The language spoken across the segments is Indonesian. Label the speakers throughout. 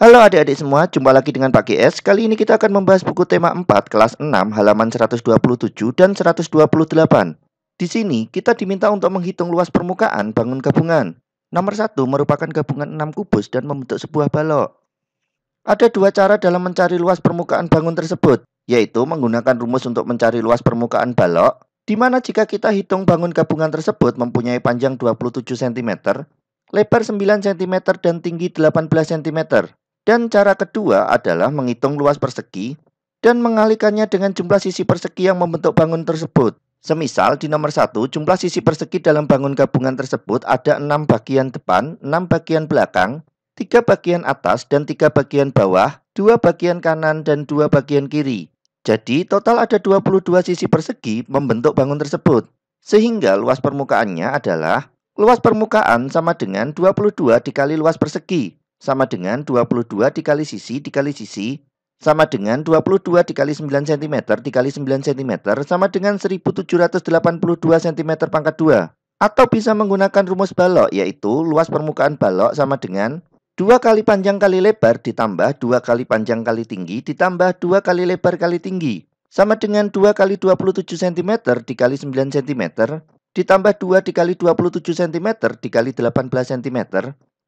Speaker 1: Halo adik-adik semua, jumpa lagi dengan Pak GS. Kali ini kita akan membahas buku tema 4 kelas 6 halaman 127 dan 128. Di sini kita diminta untuk menghitung luas permukaan bangun gabungan. Nomor 1 merupakan gabungan 6 kubus dan membentuk sebuah balok. Ada dua cara dalam mencari luas permukaan bangun tersebut, yaitu menggunakan rumus untuk mencari luas permukaan balok, di mana jika kita hitung bangun gabungan tersebut mempunyai panjang 27 cm, lebar 9 cm dan tinggi 18 cm. Dan cara kedua adalah menghitung luas persegi dan mengalikannya dengan jumlah sisi persegi yang membentuk bangun tersebut. Semisal di nomor 1, jumlah sisi persegi dalam bangun gabungan tersebut ada 6 bagian depan, 6 bagian belakang, 3 bagian atas dan 3 bagian bawah, 2 bagian kanan dan 2 bagian kiri. Jadi total ada 22 sisi persegi membentuk bangun tersebut. Sehingga luas permukaannya adalah luas permukaan sama dengan 22 dikali luas persegi sama dengan 22 dikali sisi dikali sisi sama dengan 22 dikali 9 cm dikali 9 cm sama dengan 1782 cm pangkat 2. Atau bisa menggunakan rumus balok yaitu luas permukaan balok sama dengan 2 kali panjang kali lebar ditambah 2 kali panjang kali tinggi ditambah 2 kali lebar kali tinggi sama dengan 2 kali 27 cm dikali 9 cm ditambah 2 dikali 27 cm dikali 18 cm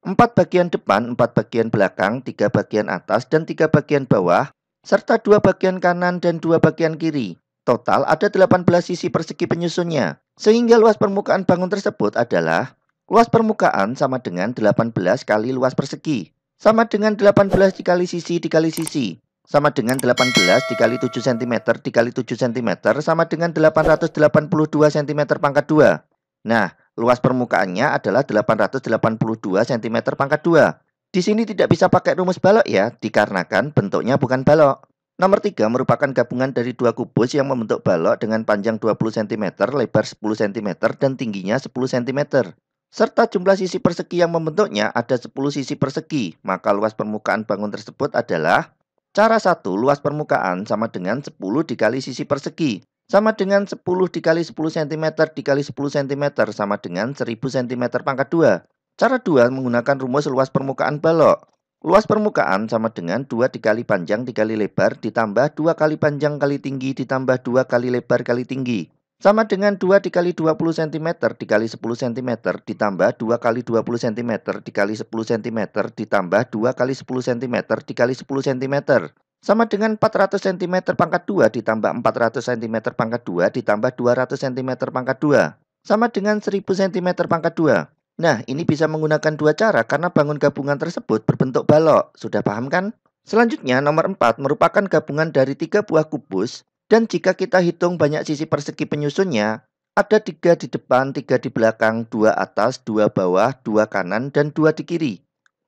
Speaker 1: Empat bagian depan, empat bagian belakang, tiga bagian atas, dan tiga bagian bawah, serta dua bagian kanan dan dua bagian kiri. Total ada 18 sisi persegi penyusunnya, sehingga luas permukaan bangun tersebut adalah luas permukaan sama dengan 18 kali luas persegi, sama dengan 18 dikali sisi dikali sisi, sama dengan 18 dikali 7 cm dikali 7 cm, sama dengan 882 cm pangkat 2. Nah, Luas permukaannya adalah 882 cm pangkat 2. Di sini tidak bisa pakai rumus balok ya, dikarenakan bentuknya bukan balok. Nomor 3 merupakan gabungan dari dua kubus yang membentuk balok dengan panjang 20 cm, lebar 10 cm, dan tingginya 10 cm. Serta jumlah sisi persegi yang membentuknya ada 10 sisi persegi, maka luas permukaan bangun tersebut adalah Cara 1, luas permukaan sama dengan 10 dikali sisi persegi. Sama dengan 10 dikali 10 cm dikali 10 cm sama dengan 1000 cm pangkat 2. Cara 2 menggunakan rumus luas permukaan balok. Luas permukaan sama dengan 2 dikali panjang dikali lebar ditambah 2 kali panjang kali tinggi ditambah 2 kali lebar kali tinggi. Sama dengan 2 dikali 20 cm dikali 10 cm ditambah 2 kali 20 cm dikali 10 cm ditambah 2 kali 10 cm dikali 10 cm. Sama dengan 400 cm pangkat 2 ditambah 400 cm pangkat 2 ditambah 200 cm pangkat 2. Sama dengan 1000 cm pangkat 2. Nah, ini bisa menggunakan dua cara karena bangun gabungan tersebut berbentuk balok. Sudah paham kan? Selanjutnya, nomor 4 merupakan gabungan dari tiga buah kubus. Dan jika kita hitung banyak sisi persegi penyusunnya, ada tiga di depan, tiga di belakang, dua atas, dua bawah, dua kanan, dan dua di kiri.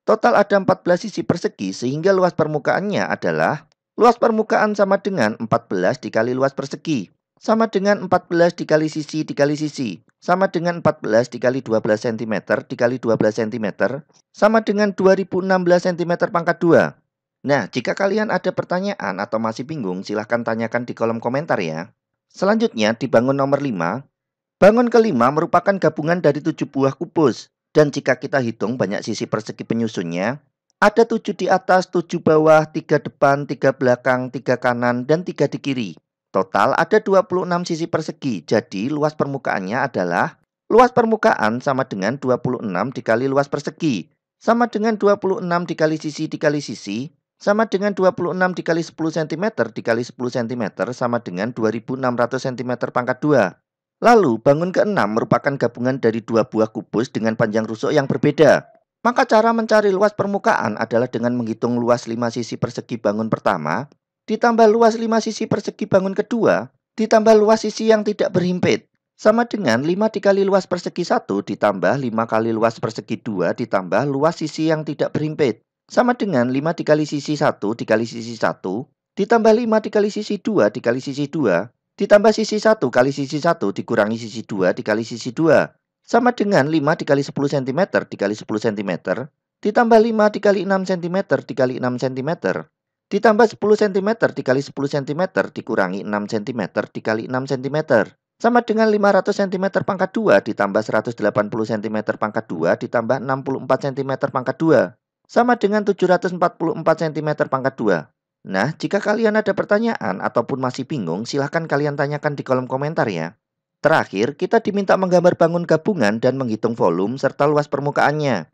Speaker 1: Total ada 14 sisi persegi sehingga luas permukaannya adalah luas permukaan sama dengan 14 dikali luas persegi sama dengan 14 dikali sisi dikali sisi sama dengan 14 dikali 12 cm dikali 12 cm sama dengan 2016 cm pangkat 2. Nah, jika kalian ada pertanyaan atau masih bingung, silahkan tanyakan di kolom komentar ya. Selanjutnya, dibangun nomor 5, bangun kelima merupakan gabungan dari 7 buah kubus. Dan jika kita hitung banyak sisi persegi penyusunnya, ada 7 di atas, 7 bawah, 3 depan, 3 belakang, 3 kanan, dan 3 di kiri. Total ada 26 sisi persegi, jadi luas permukaannya adalah luas permukaan sama dengan 26 dikali luas persegi, sama dengan 26 dikali sisi dikali sisi, sama dengan 26 dikali 10 cm dikali 10 cm sama dengan 2600 cm pangkat 2. Lalu, bangun keenam merupakan gabungan dari dua buah kubus dengan panjang rusuk yang berbeda. Maka cara mencari luas permukaan adalah dengan menghitung luas lima sisi persegi bangun pertama, ditambah luas lima sisi persegi bangun kedua, ditambah luas sisi yang tidak berhimpit. Sama dengan 5 dikali luas persegi 1 ditambah 5 kali luas persegi 2 ditambah luas sisi yang tidak berhimpit. Sama dengan 5 dikali sisi 1 dikali sisi 1 ditambah 5 dikali sisi 2 dikali sisi 2 Ditambah sisi 1 kali sisi 1 dikurangi sisi 2 dikali sisi 2. Sama dengan 5 dikali 10 cm dikali 10 cm. Ditambah 5 dikali 6 cm dikali 6 cm. Ditambah 10 cm dikali 10 cm dikurangi 6 cm dikali 6 cm. Sama dengan 500 cm pangkat 2 ditambah 180 cm pangkat 2 ditambah 64 cm pangkat 2. Sama dengan 744 cm pangkat 2. Nah, jika kalian ada pertanyaan ataupun masih bingung, silahkan kalian tanyakan di kolom komentar ya. Terakhir, kita diminta menggambar bangun gabungan dan menghitung volume serta luas permukaannya.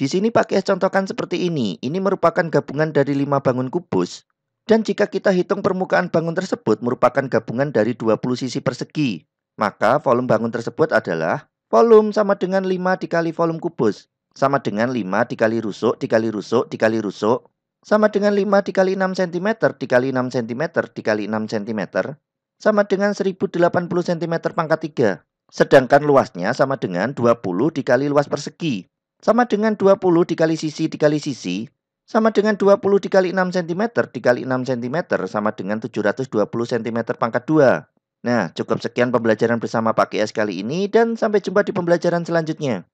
Speaker 1: Di sini pakai contohkan seperti ini. Ini merupakan gabungan dari 5 bangun kubus. Dan jika kita hitung permukaan bangun tersebut merupakan gabungan dari 20 sisi persegi. Maka volume bangun tersebut adalah volume sama dengan 5 dikali volume kubus. Sama dengan 5 dikali rusuk, dikali rusuk, dikali rusuk, sama dengan 5 dikali 6 cm dikali 6 cm dikali 6 cm sama dengan 1080 cm pangkat 3. Sedangkan luasnya sama dengan 20 dikali luas persegi. Sama dengan 20 dikali sisi dikali sisi. Sama dengan 20 dikali 6 cm dikali 6 cm sama dengan 720 cm pangkat 2. Nah, cukup sekian pembelajaran bersama Pak KS kali ini dan sampai jumpa di pembelajaran selanjutnya.